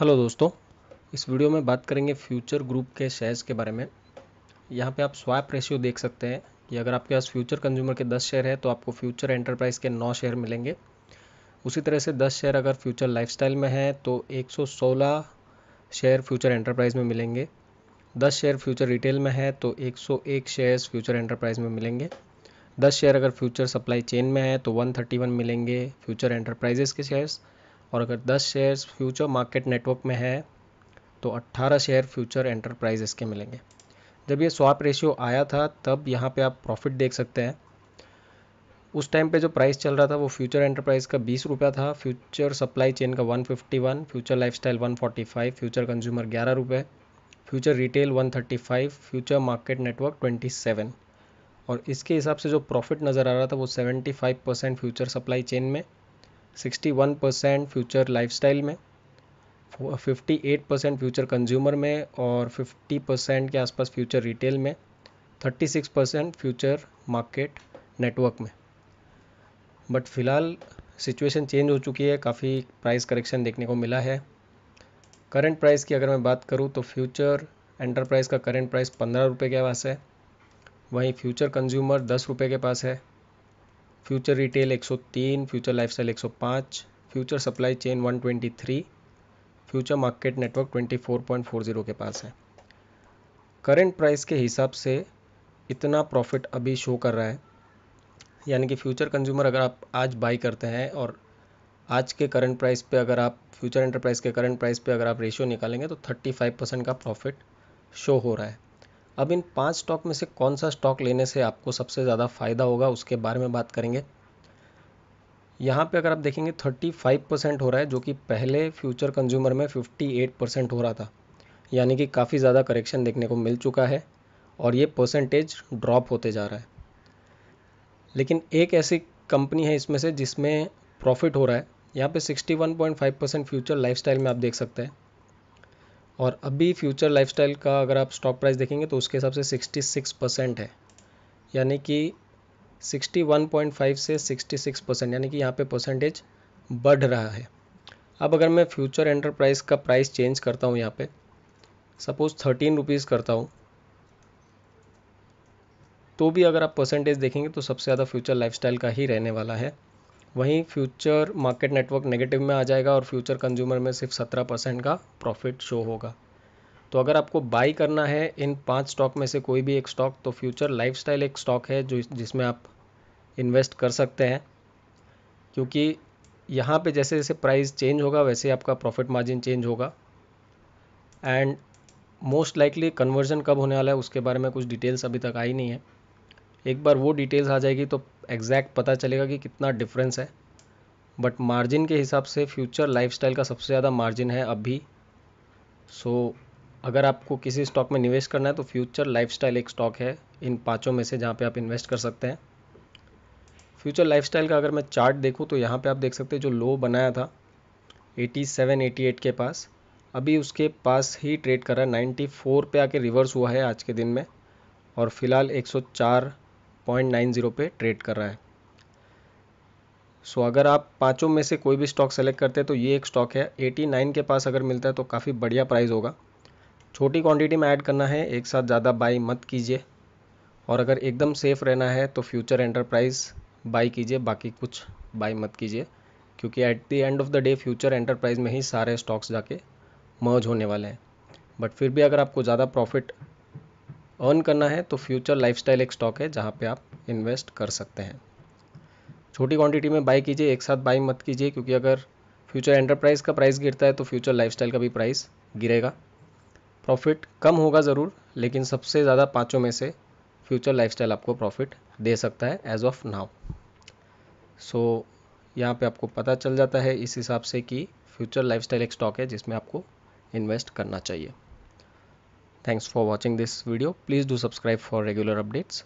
Hello दोस्तों इस video में बात करेंगे फ्यूचर ग्रुप के शेयर्स के बारे में यहाँ पे आप स्वाप रेशियो देख सकते हैं कि अगर आपके पास फ्यूचर कंज्यूमर के 10 शेयर हैं तो आपको फ्यूचर एंटरप्राइज के 9 शेयर मिलेंगे उसी तरह से 10 शेयर अगर फ्यूचर लाइफस्टाइल में हैं तो 116 शेयर फ्यूचर एंटरप्राइज में मिलेंगे दस शेयर फ्यूचर रिटेल में है तो एक शेयर्स फ्यूचर एंटरप्राइज में मिलेंगे दस शेयर अगर फ्यूचर सप्लाई चेन में है तो वन मिलेंगे फ्यूचर एंटरप्राइजेस के शेयर्स और अगर 10 शेयर्स फ्यूचर मार्केट नेटवर्क में है तो 18 शेयर फ्यूचर एंटरप्राइजेस के मिलेंगे जब ये स्वाप रेशियो आया था तब यहाँ पे आप प्रॉफिट देख सकते हैं उस टाइम पे जो प्राइस चल रहा था वो फ्यूचर एंटरप्राइज का बीस रुपया था फ्यूचर सप्लाई चेन का one fifty one Future Lifestyle one forty five Future Consumer ग्यारह रुपये Future Retail one thirty five Future Market Network twenty seven और इसके हिसाब से जो प्रॉफिट नज़र आ रहा था वो seventy five percent Future Supply Chain में 61 परसेंट फ्यूचर लाइफस्टाइल में 58 परसेंट फ्यूचर कंज्यूमर में और 50 परसेंट के आसपास फ्यूचर रिटेल में 36 परसेंट फ्यूचर मार्केट नेटवर्क में बट फिलहाल सिचुएशन चेंज हो चुकी है काफ़ी प्राइस करेक्शन देखने को मिला है करंट प्राइस की अगर मैं बात करूँ तो फ्यूचर एंटरप्राइज का करंट प्राइस पंद्रह रुपये के पास है वहीं फ्यूचर कंज्यूमर दस रुपये के पास है Future Retail 103 Future Lifestyle 105 Future Supply Chain 123 Future Market Network 24.40 के पास है करंट प्राइस के हिसाब से इतना प्रॉफिट अभी शो कर रहा है यानी कि फ्यूचर कंज्यूमर अगर आप आज बाई करते हैं और आज के करंट प्राइस पे अगर आप फ्यूचर एंटरप्राइज के करंट प्राइस पे अगर आप रेशियो निकालेंगे तो 35 परसेंट का प्रॉफिट शो हो रहा है अब इन पांच स्टॉक में से कौन सा स्टॉक लेने से आपको सबसे ज़्यादा फ़ायदा होगा उसके बारे में बात करेंगे यहाँ पे अगर आप देखेंगे 35 परसेंट हो रहा है जो कि पहले फ्यूचर कंज्यूमर में 58 परसेंट हो रहा था यानी कि काफ़ी ज़्यादा करेक्शन देखने को मिल चुका है और ये परसेंटेज ड्रॉप होते जा रहा है लेकिन एक ऐसी कंपनी है इसमें से जिसमें प्रॉफिट हो रहा है यहाँ पे 61.5 परसेंट फ्यूचर लाइफस्टाइल में आप देख सकते हैं और अभी फ्यूचर लाइफस्टाइल का अगर आप स्टॉक प्राइस देखेंगे तो उसके हिसाब से सिक्सटी सिक्स परसेंट है यानी कि सिक्सटी वन पॉइंट फाइव से सिक्सटी सिक्स परसेंट यानी कि यहाँ पे परसेंटेज बढ़ रहा है अब अगर मैं फ्यूचर एंटरप्राइज का प्राइस चेंज करता हूँ यहाँ पे सपोज़ थर्टीन रुपीज़ करता हूँ तो भी अगर आप परसेंटेज देखेंगे तो सबसे ज़्यादा फ्यूचर लाइफस्टाइल का ही रहने वाला है वहीं फ्यूचर मार्केट नेटवर्क नेगेटिव में आ जाएगा और फ्यूचर कंज्यूमर में सिर्फ सत्रह परसेंट का प्रॉफिट शो होगा तो अगर आपको बाई करना है इन पांच स्टॉक में से कोई भी एक स्टॉक तो फ्यूचर लाइफस्टाइल एक स्टॉक है जो जिसमें आप इन्वेस्ट कर सकते हैं क्योंकि यहाँ पे जैसे जैसे प्राइस चेंज होगा वैसे आपका प्रॉफिट मार्जिन चेंज होगा एंड मोस्ट लाइकली कन्वर्जन कब होने वाला है उसके बारे में कुछ डिटेल्स अभी तक आई नहीं है एक बार वो डिटेल्स आ जाएगी तो एग्जैक्ट पता चलेगा कि कितना डिफरेंस है बट मार्जिन के हिसाब से फ्यूचर लाइफस्टाइल का सबसे ज़्यादा मार्जिन है अभी सो so, अगर आपको किसी स्टॉक में निवेश करना है तो फ्यूचर लाइफस्टाइल एक स्टॉक है इन पाँचों में से जहाँ पे आप इन्वेस्ट कर सकते हैं फ्यूचर लाइफस्टाइल का अगर मैं चार्ट देखूँ तो यहाँ पे आप देख सकते हैं जो लो बनाया था 87 88 के पास अभी उसके पास ही ट्रेड कर रहा है 94 पे आके रिवर्स हुआ है आज के दिन में और फिलहाल 104 पॉइंट नाइन ज़ीरो पे ट्रेड कर रहा है सो so, अगर आप पाँचों में से कोई भी स्टॉक सेलेक्ट करते हैं तो ये एक स्टॉक है एटी नाइन के पास अगर मिलता है तो काफ़ी बढ़िया प्राइस होगा छोटी क्वांटिटी में ऐड करना है एक साथ ज़्यादा बाई मत कीजिए और अगर एकदम सेफ रहना है तो फ्यूचर एंटरप्राइज बाई कीजिए बाकी कुछ बाई मत कीजिए क्योंकि at the end of the day Future Enterprise में ही सारे स्टॉक्स जाके मर्ज होने वाले हैं बट फिर भी अगर आपको ज़्यादा प्रॉफिट अर्न करना है तो फ्यूचर लाइफस्टाइल एक स्टॉक है जहाँ पे आप इन्वेस्ट कर सकते हैं छोटी क्वांटिटी में बाई कीजिए एक साथ बाई मत कीजिए क्योंकि अगर फ्यूचर एंटरप्राइज का प्राइस गिरता है तो फ्यूचर लाइफस्टाइल का भी प्राइस गिरेगा प्रॉफिट कम होगा ज़रूर लेकिन सबसे ज़्यादा पाँचों में से फ्यूचर लाइफस्टाइल आपको प्रॉफिट दे सकता है एज ऑफ नाउ सो यहाँ पे आपको पता चल जाता है इस हिसाब से कि फ्यूचर लाइफस्टाइल एक स्टॉक है जिसमें आपको इन्वेस्ट करना चाहिए Thanks for watching this video. Please do subscribe for regular updates.